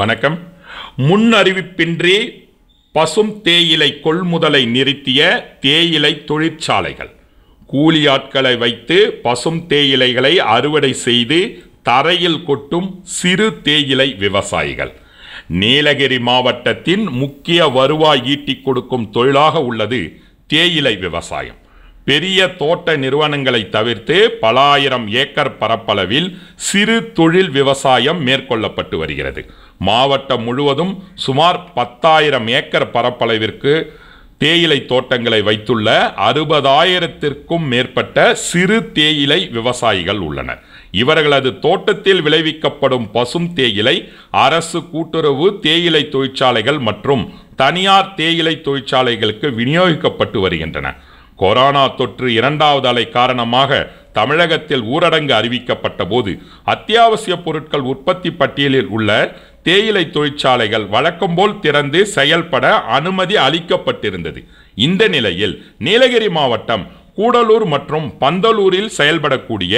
வணக்கம் முன் அறிவிப்பின்றி பசும் தேயிலை கொள்முதலை நிறுத்திய தேயிலை தொழிற்சாலைகள் கூலி ஆட்களை வைத்து பசும் தேயிலைகளை அறுவடை செய்து தரையில் கொட்டும் சிறு தேயிலை விவசாயிகள் நீலகிரி மாவட்டத்தின் முக்கிய வருவாய் ஈட்டிக் கொடுக்கும் தொழிலாக உள்ளது தேயிலை விவசாயம் பெரிய தோட்ட நிறுவனங்களை தவிர்த்து பல ஆயிரம் ஏக்கர் பரப்பளவில் சிறு தொழில் விவசாயம் மேற்கொள்ளப்பட்டு வருகிறது மாவட்டம் முழுவதும் சுமார் பத்தாயிரம் ஏக்கர் பரப்பளவிற்கு தேயிலை தோட்டங்களை வைத்துள்ள அறுபதாயிரத்திற்கும் மேற்பட்ட சிறு தேயிலை விவசாயிகள் உள்ளனர் இவர்களது தோட்டத்தில் விளைவிக்கப்படும் பசும் தேயிலை அரசு கூட்டுறவு தேயிலை தொழிற்சாலைகள் மற்றும் தனியார் தேயிலை தொழிற்சாலைகளுக்கு விநியோகிக்கப்பட்டு வருகின்றன கொரோனா தொற்று இரண்டாவது அலை காரணமாக தமிழகத்தில் ஊரடங்கு அறிவிக்கப்பட்ட போது அத்தியாவசிய பொருட்கள் உற்பத்தி பட்டியலில் உள்ள தேயிலை தொழிற்சாலைகள் வழக்கம்போல் திறந்து செயல்பட அனுமதி அளிக்கப்பட்டிருந்தது இந்த நிலையில் நீலகிரி மாவட்டம் கூடலூர் மற்றும் பந்தலூரில் செயல்படக்கூடிய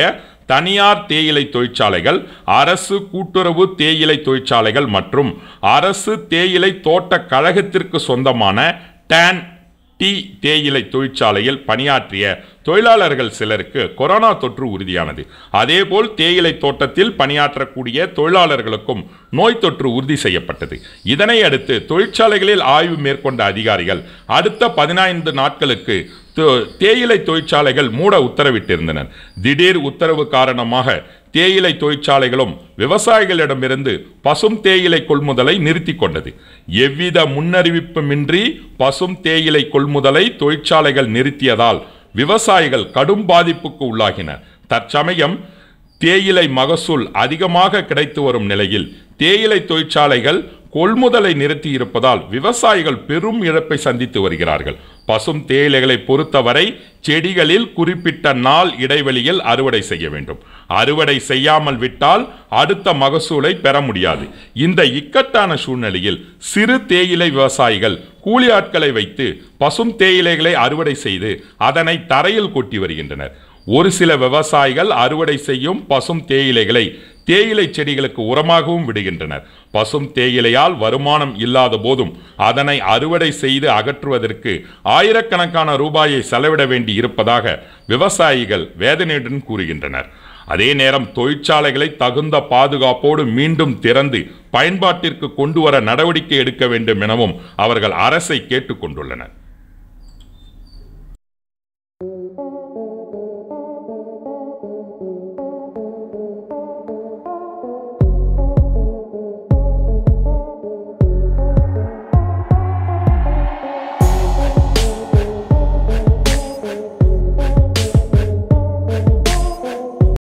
தனியார் தேயிலை தொழிற்சாலைகள் அரசு கூட்டுறவு தேயிலை தொழிற்சாலைகள் மற்றும் அரசு தேயிலை தோட்ட கழகத்திற்கு சொந்தமான டேன் டி தேயிலை தொழிற்சாலையில் பணியாற்றிய தொழிலாளர்கள் சிலருக்கு கொரோனா தொற்று உறுதியானது அதேபோல் தேயிலை தோட்டத்தில் பணியாற்றக்கூடிய தொழிலாளர்களுக்கும் நோய் தொற்று உறுதி செய்யப்பட்டது இதனை அடுத்து தொழிற்சாலைகளில் ஆய்வு மேற்கொண்ட அதிகாரிகள் அடுத்த பதினைந்து நாட்களுக்கு தேயிலை தொழிற்சாலைகள் மூட உத்தரவிட்டிருந்தனர் திடீர் உத்தரவு காரணமாக தேயிலை தொழிற்சாலைகளும் விவசாயிகளிடமிருந்து பசும் தேயிலை கொள்முதலை நிறுத்தி கொண்டது எவ்வித முன்னறிவிப்புமின்றி பசும் தேயிலை கொள்முதலை தொழிற்சாலைகள் நிறுத்தியதால் விவசாயிகள் கடும் பாதிப்புக்கு உள்ளாகின தற்சமயம் தேயிலை மகசூல் அதிகமாக கிடைத்து வரும் நிலையில் தேயிலை தொழிற்சாலைகள் கொள்முதலை நிறுத்தியிருப்பதால் விவசாயிகள் பெரும் இழப்பை சந்தித்து வருகிறார்கள் பசும் தேயிலைகளை பொறுத்தவரை செடிகளில் குறிப்பிட்ட நாள் இடைவெளியில் அறுவடை செய்ய வேண்டும் அறுவடை செய்யாமல் விட்டால் அடுத்த மகசூலை பெற முடியாது இந்த இக்கட்டான சூழ்நிலையில் சிறு தேயிலை விவசாயிகள் கூலி ஆட்களை வைத்து பசும் தேயிலைகளை அறுவடை செய்து அதனை தரையில் கொட்டி வருகின்றனர் ஒரு சில விவசாயிகள் அறுவடை செய்யும் பசும் தேயிலைகளை தேயிலை செடிகளுக்கு உரமாகவும் விடுகின்றனர் பசும் தேயிலையால் வருமானம் இல்லாத போதும் அதனை அறுவடை செய்து அகற்றுவதற்கு ஆயிரக்கணக்கான ரூபாயை செலவிட வேண்டி இருப்பதாக விவசாயிகள் வேதனையுடன் கூறுகின்றனர் அதே நேரம் தொழிற்சாலைகளை தகுந்த பாதுகாப்போடு மீண்டும் திறந்து பயன்பாட்டிற்கு கொண்டு வர நடவடிக்கை எடுக்க வேண்டும் எனவும் அவர்கள் அரசை கேட்டுக்கொண்டுள்ளனர்